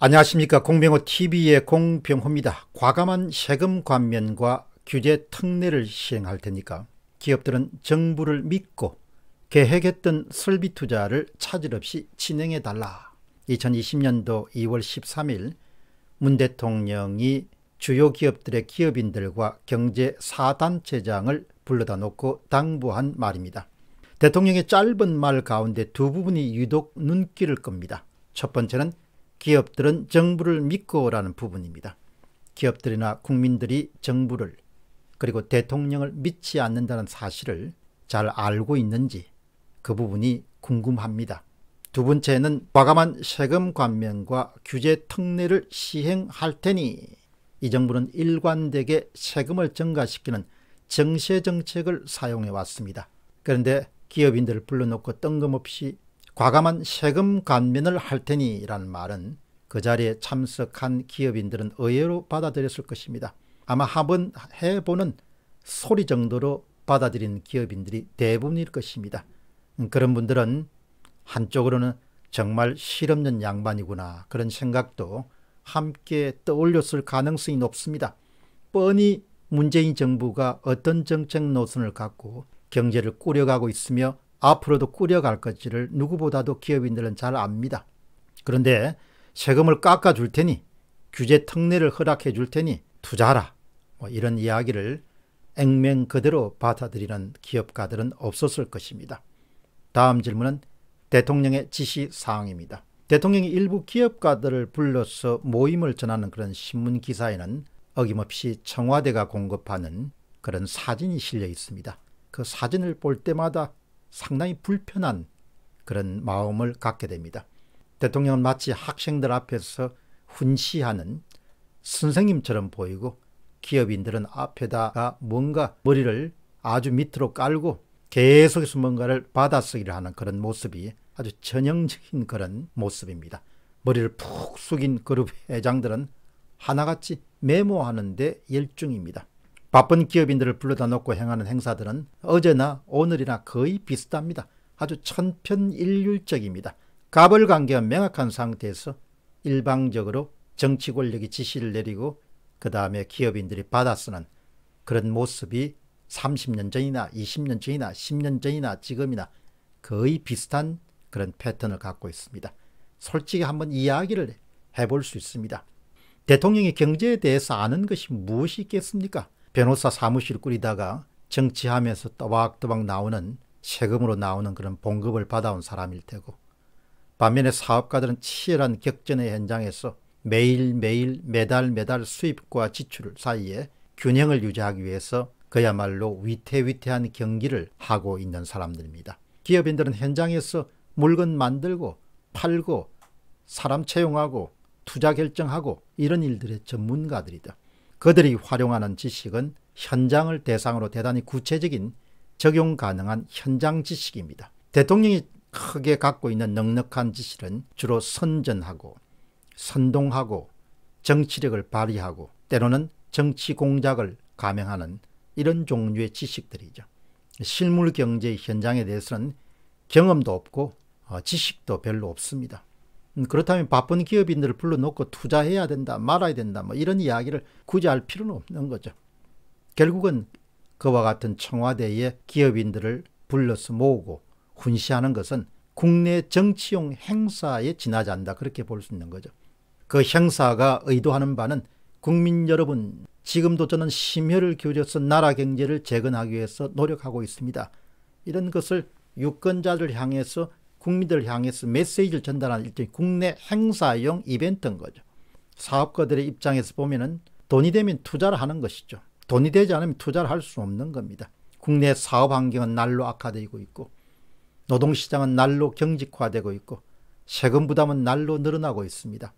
안녕하십니까 공병호 TV의 공병호입니다. 과감한 세금 관면과 규제 특례를 시행할 테니까 기업들은 정부를 믿고 계획했던 설비 투자를 차질 없이 진행해 달라. 2020년도 2월 13일 문 대통령이 주요 기업들의 기업인들과 경제 4단체장을 불러다 놓고 당부한 말입니다. 대통령의 짧은 말 가운데 두 부분이 유독 눈길을 끕니다첫 번째는 기업들은 정부를 믿고라는 부분입니다. 기업들이나 국민들이 정부를 그리고 대통령을 믿지 않는다는 사실을 잘 알고 있는지 그 부분이 궁금합니다. 두 번째는 과감한 세금 감면과 규제 특례를 시행할 테니 이 정부는 일관되게 세금을 증가시키는 정세 정책을 사용해 왔습니다. 그런데 기업인들을 불러놓고 뜬금없이 과감한 세금 감면을 할 테니라는 말은 그 자리에 참석한 기업인들은 의외로 받아들였을 것입니다. 아마 한번 해보는 소리 정도로 받아들인 기업인들이 대부분일 것입니다. 음, 그런 분들은 한쪽으로는 정말 실없는 양반이구나 그런 생각도 함께 떠올렸을 가능성이 높습니다. 뻔히 문재인 정부가 어떤 정책 노선을 갖고 경제를 꾸려가고 있으며 앞으로도 꾸려갈 것지를 누구보다도 기업인들은 잘 압니다. 그런데 세금을 깎아줄 테니 규제 특례를 허락해 줄 테니 투자하라. 뭐 이런 이야기를 액면 그대로 받아들이는 기업가들은 없었을 것입니다. 다음 질문은 대통령의 지시사항입니다. 대통령이 일부 기업가들을 불러서 모임을 전하는 그런 신문 기사에는 어김없이 청와대가 공급하는 그런 사진이 실려 있습니다. 그 사진을 볼 때마다 상당히 불편한 그런 마음을 갖게 됩니다. 대통령은 마치 학생들 앞에서 훈시하는 선생님처럼 보이고 기업인들은 앞에다가 뭔가 머리를 아주 밑으로 깔고 계속해서 뭔가를 받아쓰기를 하는 그런 모습이 아주 전형적인 그런 모습입니다. 머리를 푹 숙인 그룹 회장들은 하나같이 메모하는데 열중입니다. 바쁜 기업인들을 불러다 놓고 행하는 행사들은 어제나 오늘이나 거의 비슷합니다. 아주 천편일률적입니다. 갑을 관계한 명확한 상태에서 일방적으로 정치 권력이 지시를 내리고 그 다음에 기업인들이 받아쓰는 그런 모습이 30년 전이나 20년 전이나 10년 전이나 지금이나 거의 비슷한 그런 패턴을 갖고 있습니다. 솔직히 한번 이야기를 해볼 수 있습니다. 대통령이 경제에 대해서 아는 것이 무엇이 있겠습니까? 변호사 사무실 꾸리다가 정치하면서 또박또박 나오는 세금으로 나오는 그런 봉급을 받아온 사람일 테고 반면에 사업가들은 치열한 격전의 현장에서 매일매일 매달 매달 수입과 지출 사이에 균형을 유지하기 위해서 그야말로 위태위태한 경기를 하고 있는 사람들입니다. 기업인들은 현장에서 물건 만들고 팔고 사람 채용하고 투자 결정하고 이런 일들의 전문가들이다. 그들이 활용하는 지식은 현장을 대상으로 대단히 구체적인 적용 가능한 현장 지식입니다. 대통령이 크게 갖고 있는 넉넉한 지식은 주로 선전하고 선동하고 정치력을 발휘하고 때로는 정치 공작을 감행하는 이런 종류의 지식들이죠. 실물 경제 현장에 대해서는 경험도 없고 어, 지식도 별로 없습니다. 음, 그렇다면 바쁜 기업인들을 불러놓고 투자해야 된다 말아야 된다 뭐 이런 이야기를 굳이 할 필요는 없는 거죠. 결국은 그와 같은 청와대의 기업인들을 불러서 모으고 훈시하는 것은 국내 정치용 행사에 지나지 않다 그렇게 볼 수 있는 거죠. 그 행사가 의도하는 바는 국민 여러분 지금도 저는 심혈을 기울여서 나라 경제를 재건하기 위해서 노력하고 있습니다. 이런 것을 유권자들 향해서 국민들을 향해서 메시지를 전달하는 일종의 국내 행사용 이벤트인 거죠. 사업가들의 입장에서 보면은 돈이 되면 투자를 하는 것이죠. 돈이 되지 않으면 투자를 할 수 없는 겁니다. 국내 사업 환경은 날로 악화되고 있고 노동시장은 날로 경직화되고 있고 세금 부담은 날로 늘어나고 있습니다.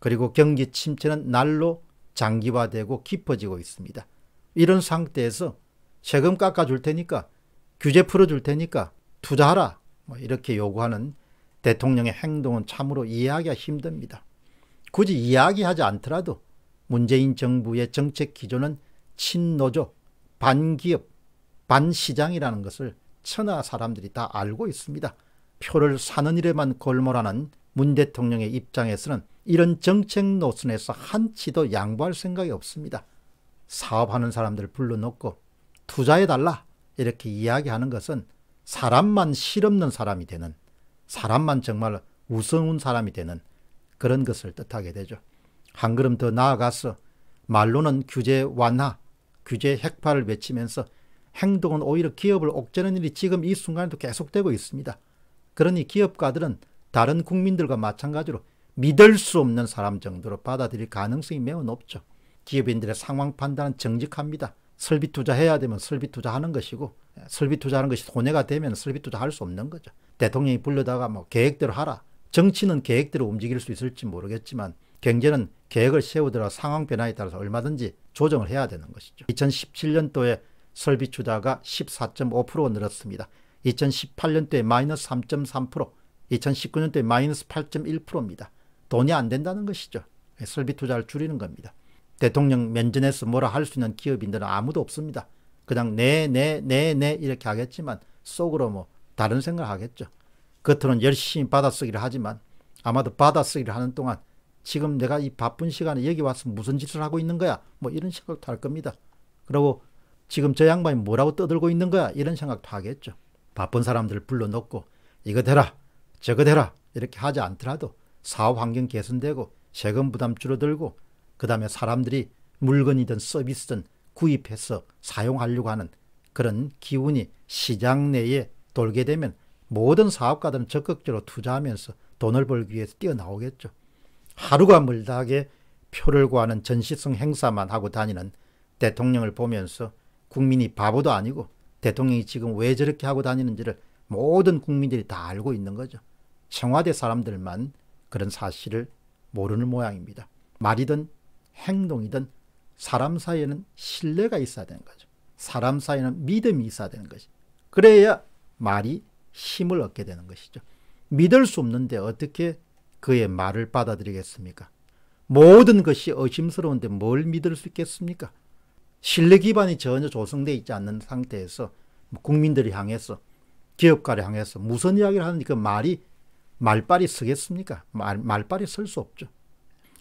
그리고 경기 침체는 날로 장기화되고 깊어지고 있습니다. 이런 상태에서 세금 깎아줄 테니까 규제 풀어줄 테니까 투자하라 뭐 이렇게 요구하는 대통령의 행동은 참으로 이해하기가 힘듭니다. 굳이 이야기하지 않더라도 문재인 정부의 정책 기조는 친노조, 반기업, 반시장이라는 것을 천하 사람들이 다 알고 있습니다. 표를 사는 일에만 골몰하는 문 대통령의 입장에서는 이런 정책 노선에서 한치도 양보할 생각이 없습니다. 사업하는 사람들 불러놓고 투자해달라 이렇게 이야기하는 것은 사람만 실없는 사람이 되는 사람만 정말 우스운 사람이 되는 그런 것을 뜻하게 되죠. 한 걸음 더 나아가서 말로는 규제 완화, 규제 핵파를 외치면서 행동은 오히려 기업을 옥죄는 일이 지금 이 순간에도 계속되고 있습니다. 그러니 기업가들은 다른 국민들과 마찬가지로 믿을 수 없는 사람 정도로 받아들일 가능성이 매우 높죠. 기업인들의 상황 판단은 정직합니다. 설비 투자해야 되면 설비 투자하는 것이고 설비 투자하는 것이 손해가 되면 설비 투자할 수 없는 거죠. 대통령이 불러다가 뭐 계획대로 하라. 정치는 계획대로 움직일 수 있을지 모르겠지만 경제는 계획을 세우더라 도 상황 변화에 따라서 얼마든지 조정을 해야 되는 것이죠. 2017년도에 설비 투자가 14.5% 늘었습니다. 2018년도에 마이너스 3.3%, 2019년도에 마이너스 8.1%입니다. 돈이 안 된다는 것이죠. 설비 투자를 줄이는 겁니다. 대통령 면전에서 뭐라 할 수 있는 기업인들은 아무도 없습니다. 그냥 네, 네, 네, 네 이렇게 하겠지만 속으로 뭐 다른 생각 을 하겠죠. 겉으로는 열심히 받아쓰기를 하지만 아마도 받아쓰기를 하는 동안 지금 내가 이 바쁜 시간에 여기 와서 무슨 짓을 하고 있는 거야? 뭐 이런 생각도 할 겁니다. 그리고 지금 저 양반이 뭐라고 떠들고 있는 거야? 이런 생각도 하겠죠. 바쁜 사람들을 불러놓고 이거대라저거대라 이렇게 하지 않더라도 사업 환경 개선되고 세금 부담 줄어들고 그 다음에 사람들이 물건이든 서비스든 구입해서 사용하려고 하는 그런 기운이 시장 내에 돌게 되면 모든 사업가들은 적극적으로 투자하면서 돈을 벌기 위해서 뛰어나오겠죠. 하루가 멀다하게 표를 구하는 전시성 행사만 하고 다니는 대통령을 보면서 국민이 바보도 아니고 대통령이 지금 왜 저렇게 하고 다니는지를 모든 국민들이 다 알고 있는 거죠. 청와대 사람들만 그런 사실을 모르는 모양입니다. 말이든 행동이든 사람 사이에는 신뢰가 있어야 되는 거죠. 사람 사이에는 믿음이 있어야 되는 것이. 그래야 말이 힘을 얻게 되는 것이죠. 믿을 수 없는데 어떻게 그의 말을 받아들이겠습니까? 모든 것이 의심스러운데 뭘 믿을 수 있겠습니까? 신뢰 기반이 전혀 조성되어 있지 않는 상태에서 국민들을 향해서 기업가를 향해서 무슨 이야기를 하는지 그 말이 말빨이 쓰겠습니까? 말, 말빨이 쓸 수 없죠.